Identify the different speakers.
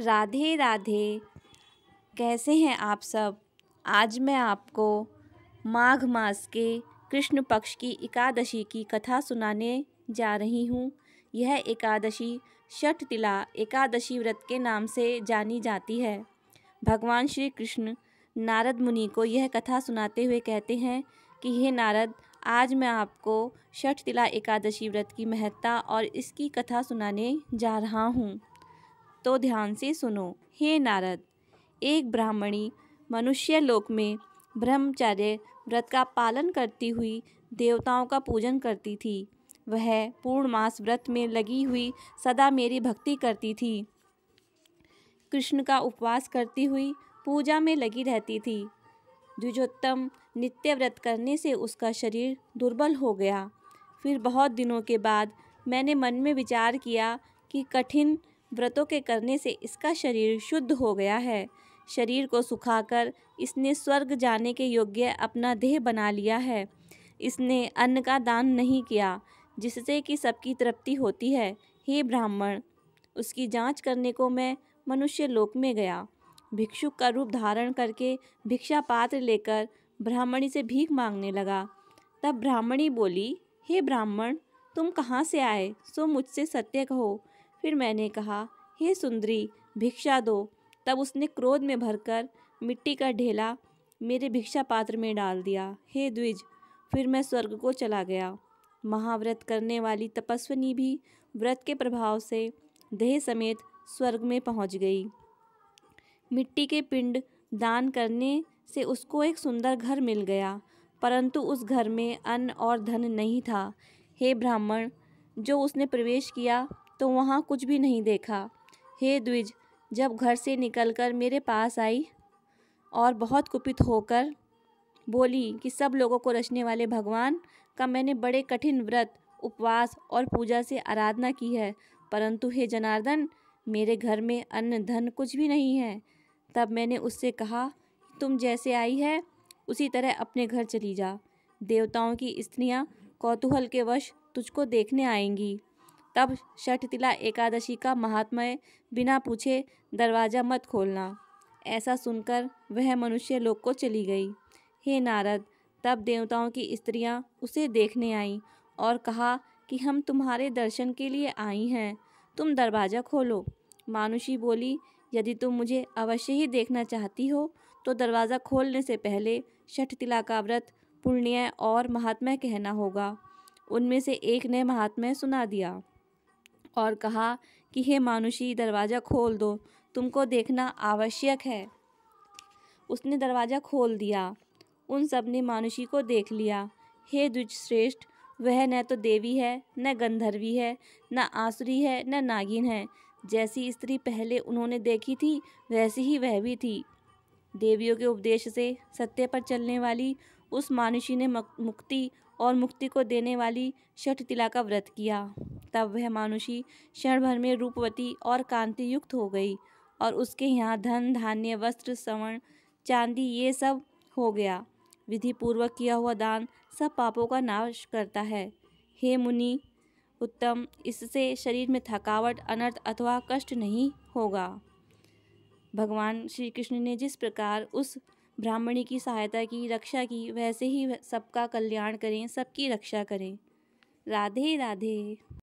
Speaker 1: राधे राधे कैसे हैं आप सब आज मैं आपको माघ मास के कृष्ण पक्ष की एकादशी की कथा सुनाने जा रही हूँ यह एकादशी शठ तिला एकादशी व्रत के नाम से जानी जाती है भगवान श्री कृष्ण नारद मुनि को यह कथा सुनाते हुए कहते हैं कि हे नारद आज मैं आपको शठ तिला एकादशी व्रत की महत्ता और इसकी कथा सुनाने जा रहा हूँ तो ध्यान से सुनो हे नारद एक ब्राह्मणी मनुष्य लोक में ब्रह्मचर्य व्रत का पालन करती हुई देवताओं का पूजन करती थी वह पूर्ण मास व्रत में लगी हुई सदा मेरी भक्ति करती थी कृष्ण का उपवास करती हुई पूजा में लगी रहती थी द्विजोत्तम नित्य व्रत करने से उसका शरीर दुर्बल हो गया फिर बहुत दिनों के बाद मैंने मन में विचार किया कि कठिन व्रतों के करने से इसका शरीर शुद्ध हो गया है शरीर को सुखाकर इसने स्वर्ग जाने के योग्य अपना देह बना लिया है इसने अन्न का दान नहीं किया जिससे कि सबकी तृप्ति होती है हे ब्राह्मण उसकी जांच करने को मैं मनुष्य लोक में गया भिक्षुक का रूप धारण करके भिक्षा पात्र लेकर ब्राह्मणी से भीख मांगने लगा तब ब्राह्मणी बोली हे ब्राह्मण तुम कहाँ से आए सो मुझसे सत्य कहो फिर मैंने कहा हे सुंदरी भिक्षा दो तब उसने क्रोध में भरकर मिट्टी का ढेला मेरे भिक्षा पात्र में डाल दिया हे द्विज फिर मैं स्वर्ग को चला गया महाव्रत करने वाली तपस्विनी भी व्रत के प्रभाव से देह समेत स्वर्ग में पहुंच गई मिट्टी के पिंड दान करने से उसको एक सुंदर घर मिल गया परंतु उस घर में अन्न और धन नहीं था हे ब्राह्मण जो उसने प्रवेश किया तो वहाँ कुछ भी नहीं देखा हे द्विज जब घर से निकलकर मेरे पास आई और बहुत कुपित होकर बोली कि सब लोगों को रचने वाले भगवान का मैंने बड़े कठिन व्रत उपवास और पूजा से आराधना की है परंतु हे जनार्दन मेरे घर में अन्न धन कुछ भी नहीं है तब मैंने उससे कहा तुम जैसे आई है उसी तरह अपने घर चली जा देवताओं की स्त्रियां कौतूहल के वश तुझको देखने आएंगी तब तिला एकादशी का महात्मय बिना पूछे दरवाज़ा मत खोलना ऐसा सुनकर वह मनुष्य लोक को चली गई हे नारद तब देवताओं की स्त्रियां उसे देखने आईं और कहा कि हम तुम्हारे दर्शन के लिए आई हैं तुम दरवाज़ा खोलो मानुषी बोली यदि तुम मुझे अवश्य ही देखना चाहती हो तो दरवाज़ा खोलने से पहले छठ तिला का व्रत पुण्य और महात्मा कहना होगा उनमें से एक ने महात्मा सुना दिया और कहा कि हे मानुषी दरवाज़ा खोल दो तुमको देखना आवश्यक है उसने दरवाज़ा खोल दिया उन सब ने मानुषी को देख लिया हे द्विजश्रेष्ठ वह न तो देवी है न गंधर्वी है न आसुरी है न नागिन है जैसी स्त्री पहले उन्होंने देखी थी वैसी ही वह भी थी देवियों के उपदेश से सत्य पर चलने वाली उस मानुषी ने मुक्ति और मुक्ति को देने वाली छठ तिला का व्रत किया तब वह मानुषी क्षण भर में रूपवती और कांति युक्त हो गई और उसके यहाँ धन धान्य वस्त्र स्वर्ण चांदी ये सब हो गया विधि पूर्वक किया हुआ दान सब पापों का नाश करता है हे मुनि उत्तम इससे शरीर में थकावट अनर्थ अथवा कष्ट नहीं होगा भगवान श्री कृष्ण ने जिस प्रकार उस ब्राह्मणी की सहायता की रक्षा की वैसे ही सबका कल्याण करें सबकी रक्षा करें राधे राधे